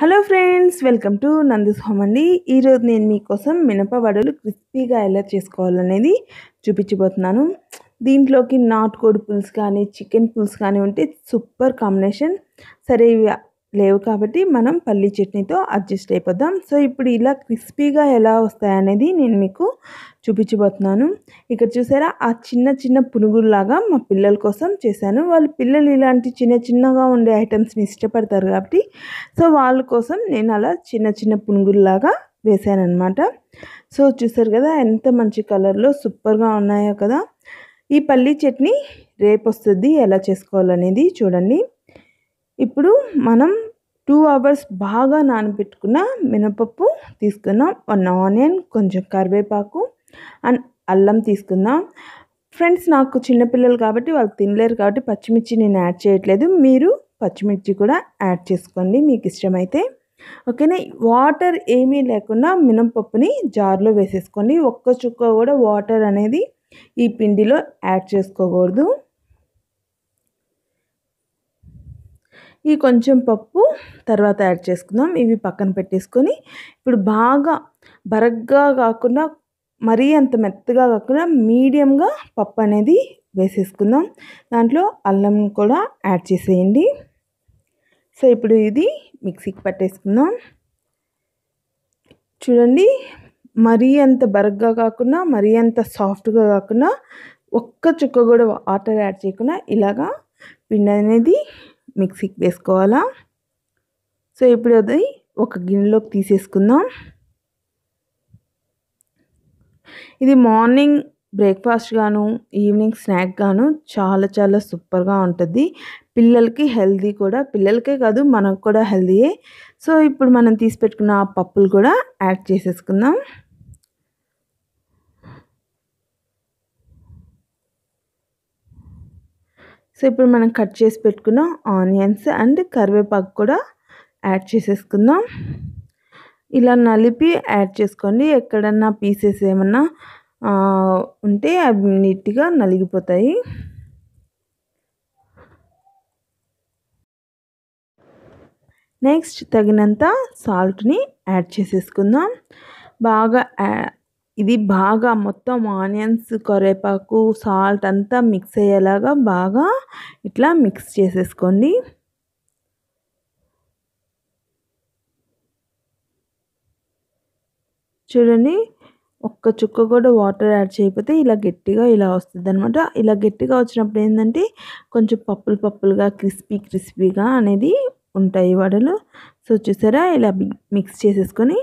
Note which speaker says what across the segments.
Speaker 1: hello friends welcome to Nandi's home అండి ఈరోజు నేను మీకోసం వడలు క్రిస్పీగా ఎలా చేసుకోవాలనేది చూపించబోతున్నాను దీంట్లోకి నాటుకోడి పులుసు కానీ చికెన్ పులుసు కానీ ఉంటే సూపర్ కాంబినేషన్ సరే లేవు కాబట్టి మనం పల్లీ చట్నీతో అడ్జస్ట్ అయిపోద్దాం సో ఇప్పుడు ఇలా క్రిస్పీగా ఎలా వస్తాయనేది నేను మీకు చూపించబోతున్నాను ఇక్కడ చూసారా ఆ చిన్న చిన్న పునుగుల్లాగా మా పిల్లల కోసం చేశాను వాళ్ళ పిల్లలు ఇలాంటి చిన్న చిన్నగా ఉండే ఐటమ్స్ని ఇష్టపడతారు కాబట్టి సో వాళ్ళ కోసం నేను అలా చిన్న చిన్న పునుగుల్లాగా వేశానమాట సో చూసారు కదా ఎంత మంచి కలర్లో సూపర్గా ఉన్నాయో కదా ఈ పల్లీ చట్నీ రేపు వస్తుంది ఎలా చేసుకోవాలనేది చూడండి ఇప్పుడు మనం టూ అవర్స్ బాగా నానబెట్టుకున్న మినపప్పు తీసుకున్నాం వన్ ఆనియన్ కొంచెం కరివేపాకు అండ్ అల్లం తీసుకుందాం ఫ్రెండ్స్ నాకు చిన్నపిల్లలు కాబట్టి వాళ్ళు తినలేరు కాబట్టి పచ్చిమిర్చి నేను యాడ్ చేయట్లేదు మీరు పచ్చిమిర్చి కూడా యాడ్ చేసుకోండి మీకు ఇష్టమైతే ఓకేనా వాటర్ ఏమీ లేకుండా మినపప్పుని జార్లో వేసేసుకోండి ఒక్క చుక్క కూడా వాటర్ అనేది ఈ పిండిలో యాడ్ చేసుకోకూడదు ఈ కొంచెం పప్పు తర్వాత యాడ్ చేసుకుందాం ఇవి పక్కన పెట్టేసుకొని ఇప్పుడు బాగా బరగ్గా కాకుండా మరీ అంత మెత్తగా కాకుండా మీడియంగా పప్పు అనేది వేసేసుకుందాం దాంట్లో అల్లం కూడా యాడ్ చేసేయండి సో ఇప్పుడు ఇది మిక్సీకి పట్టేసుకుందాం చూడండి మరీ అంత బరగ్గా కాకుండా మరీ అంత సాఫ్ట్గా కాకుండా ఒక్క చుక్క కూడా వాటర్ యాడ్ చేయకుండా ఇలాగా పిండి అనేది మిక్సీకి వేసుకోవాలా సో ఇప్పుడు అది ఒక గిన్నెలోకి తీసేసుకుందాం ఇది మార్నింగ్ బ్రేక్ఫాస్ట్ గాను ఈవినింగ్ స్నాక్ గాను చాలా చాలా సూపర్గా ఉంటుంది పిల్లలకి హెల్దీ కూడా పిల్లలకే కాదు మనకు కూడా హెల్దీయే సో ఇప్పుడు మనం తీసి పెట్టుకున్న పప్పులు కూడా యాడ్ చేసేసుకుందాం సో ఇప్పుడు మనం కట్ చేసి పెట్టుకున్న ఆనియన్స్ అండ్ కరివేపాకు కూడా యాడ్ చేసేసుకుందాం ఇలా నలిపి యాడ్ చేసుకోండి ఎక్కడన్నా పీసెస్ ఏమన్నా ఉంటే అవి నీట్గా నలిగిపోతాయి నెక్స్ట్ తగినంత సాల్ట్ని యాడ్ చేసేసుకుందాం బాగా ఇది బాగా మొత్తం ఆనియన్స్ కరివేపాకు సాల్ట్ అంతా మిక్స్ అయ్యేలాగా బాగా ఇట్లా మిక్స్ చేసేసుకోండి చూడండి ఒక్క చుక్క కూడా వాటర్ యాడ్ చేయకపోతే ఇలా గట్టిగా ఇలా వస్తుంది అనమాట ఇలా గట్టిగా వచ్చినప్పుడు ఏంటంటే కొంచెం పప్పులు పప్పులుగా క్రిస్పీ క్రిస్పీగా అనేది ఉంటాయి వడలు సో చూసారా ఇలా మిక్స్ చేసేసుకొని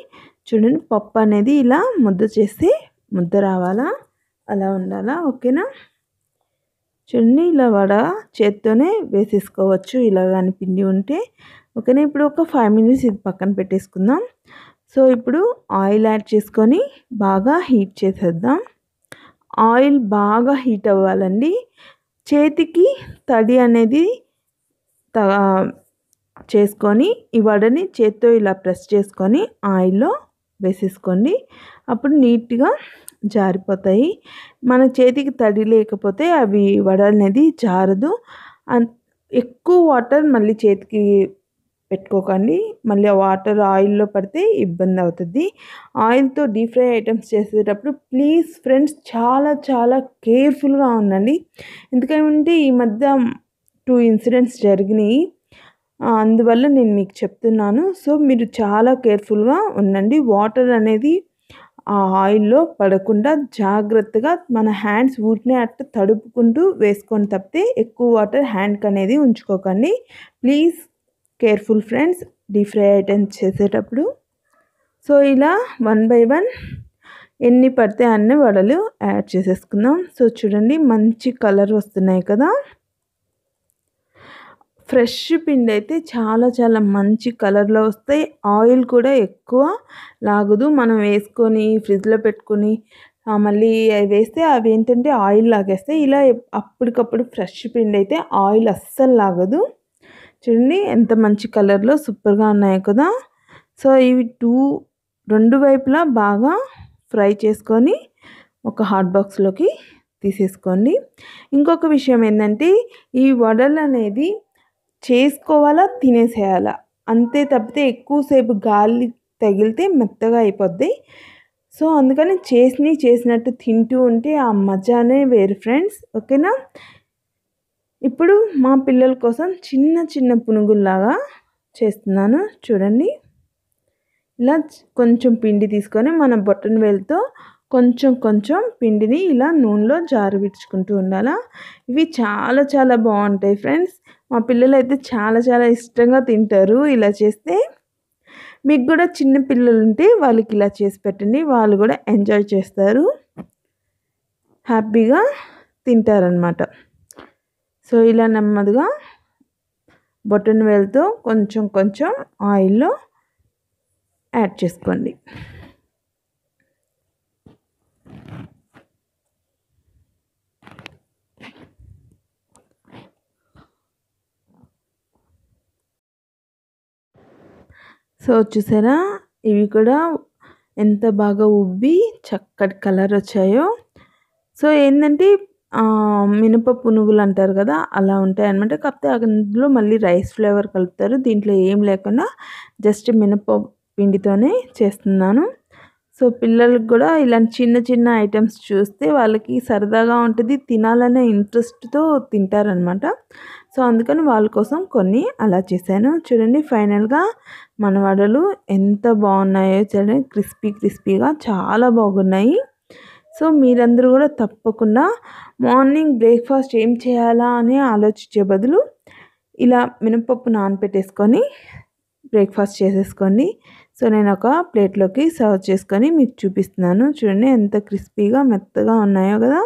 Speaker 1: చూడండి పప్పు అనేది ఇలా ముద్ద చేసి ముద్ద రావాలా అలా ఉండాలా ఓకేనా చూడండి ఇలా వడ చేత్తోనే వేసేసుకోవచ్చు ఇలా కానీ పిండి ఉంటే ఓకేనా ఇప్పుడు ఒక ఫైవ్ మినిట్స్ ఇది పక్కన పెట్టేసుకుందాం సో ఇప్పుడు ఆయిల్ యాడ్ చేసుకొని బాగా హీట్ చేసేద్దాం ఆయిల్ బాగా హీట్ అవ్వాలండి చేతికి తడి అనేది చేసుకొని ఈ వడని చేత్తో ఇలా ప్రెస్ చేసుకొని ఆయిల్లో వేసేసుకోండి అప్పుడు నీట్గా జారిపోతాయి మన చేతికి తడి లేకపోతే అవి వడలనేది జారదు ఎక్కువ వాటర్ మళ్ళీ చేతికి పెట్టుకోకండి మళ్ళీ ఆ వాటర్ ఆయిల్లో పడితే ఇబ్బంది అవుతుంది ఆయిల్తో డీప్ ఫ్రై ఐటమ్స్ చేసేటప్పుడు ప్లీజ్ ఫ్రెండ్స్ చాలా చాలా కేర్ఫుల్గా ఉండండి ఎందుకంటే ఈ మధ్య టూ ఇన్సిడెంట్స్ జరిగినాయి అందువల్ల నేను మీకు చెప్తున్నాను సో మీరు చాలా కేర్ఫుల్గా ఉండండి వాటర్ అనేది ఆ ఆయిల్లో పడకుండా జాగ్రత్తగా మన హ్యాండ్స్ ఊరినే అట్ట తడుపుకుంటూ వేసుకొని తప్పితే ఎక్కువ వాటర్ హ్యాండ్కి అనేది ఉంచుకోకండి please careful friends deep fry items చేసేటప్పుడు సో ఇలా వన్ బై వన్ ఎన్ని పడితే అన్నీ వడలు యాడ్ చేసేసుకుందాం సో చూడండి మంచి కలర్ వస్తున్నాయి కదా ఫ్రెష్ పిండి అయితే చాలా చాలా మంచి కలర్లో వస్తాయి ఆయిల్ కూడా ఎక్కువ లాగదు మనం వేసుకొని ఫ్రిడ్జ్లో పెట్టుకొని మళ్ళీ అవి వేస్తే అవి ఏంటంటే ఆయిల్ లాగేస్తాయి ఇలా అప్పటికప్పుడు ఫ్రెష్ పిండి అయితే ఆయిల్ అస్సలు లాగదు చూడండి ఎంత మంచి కలర్లో సూపర్గా ఉన్నాయి కదా సో ఇవి టూ రెండు వైపులా బాగా ఫ్రై చేసుకొని ఒక హాట్ బాక్స్లోకి తీసేసుకోండి ఇంకొక విషయం ఏంటంటే ఈ వడలు అనేది చేసుకోవాలా తినేసేయాలా అంతే తప్పితే ఎక్కువసేపు గాలి తగిలితే మెత్తగా అయిపోద్ది సో అందుకని చేసిన చేసినట్టు తింటూ ఉంటే ఆ మజానే వేరు ఫ్రెండ్స్ ఓకేనా ఇప్పుడు మా పిల్లల కోసం చిన్న చిన్న పునుగుల్లాగా చేస్తున్నాను చూడండి ఇలా కొంచెం పిండి తీసుకొని మన బొట్టన్ వేలుతో కొంచెం కొంచెం పిండిని ఇలా నూనెలో జారు విడుచుకుంటూ ఉండాలా ఇవి చాలా చాలా బాగుంటాయి ఫ్రెండ్స్ మా పిల్లలు అయితే చాలా చాలా ఇష్టంగా తింటారు ఇలా చేస్తే మీకు కూడా చిన్న పిల్లలు ఉంటే వాళ్ళకి ఇలా చేసి పెట్టండి వాళ్ళు కూడా ఎంజాయ్ చేస్తారు హ్యాపీగా తింటారనమాట సో ఇలా నెమ్మదిగా బొటన్ వేలతో కొంచెం కొంచెం ఆయిల్లో యాడ్ చేసుకోండి సో చూసారా ఇవి కూడా ఎంత బాగా ఉబ్బి చక్కటి కలర్ వచ్చాయో సో ఏంటంటే మినప పునుగులు అంటారు కదా అలా ఉంటాయి అనమాట కాకపోతే అందులో మళ్ళీ రైస్ ఫ్లేవర్ కలుపుతారు దీంట్లో ఏం లేకుండా జస్ట్ మినప పిండితోనే చేస్తున్నాను సో పిల్లలకు కూడా ఇలాంటి చిన్న చిన్న ఐటమ్స్ చూస్తే వాళ్ళకి సరదాగా ఉంటుంది తినాలనే ఇంట్రెస్ట్తో తింటారనమాట సో అందుకని వాళ్ళ కోసం కొన్ని అలా చేశాను చూడండి ఫైనల్గా మన వడలు ఎంత బాగున్నాయో చూడండి క్రిస్పీ క్రిస్పీగా చాలా బాగున్నాయి సో మీరందరూ కూడా తప్పకుండా మార్నింగ్ బ్రేక్ఫాస్ట్ ఏం చేయాలా అని ఆలోచించే బదులు ఇలా మినపప్పు నానపెట్టేసుకొని బ్రేక్ఫాస్ట్ చేసేసుకోండి సో నేను ఒక ప్లేట్లోకి సర్వ్ చేసుకొని మీకు చూపిస్తున్నాను చూడండి ఎంత క్రిస్పీగా మెత్తగా ఉన్నాయో కదా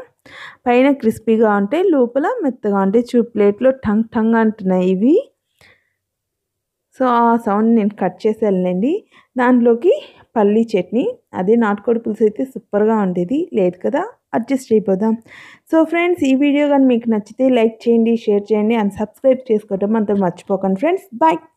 Speaker 1: పైన క్రిస్పీగా ఉంటాయి లోపల మెత్తగా ఉంటాయి చూ ప్లేట్లో టంగ్ టంగ్ అంటున్నాయి ఇవి సో ఆ సౌండ్ నేను కట్ వెళ్ళండి దాంట్లోకి పల్లీ చట్నీ అదే నాటుకోడి పులుసు అయితే సూపర్గా ఉండేది లేదు కదా అడ్జస్ట్ అయిపోదాం సో ఫ్రెండ్స్ ఈ వీడియో కానీ మీకు నచ్చితే లైక్ చేయండి షేర్ చేయండి అండ్ సబ్స్క్రైబ్ చేసుకోవటం అంత మర్చిపోకండి ఫ్రెండ్స్ బాయ్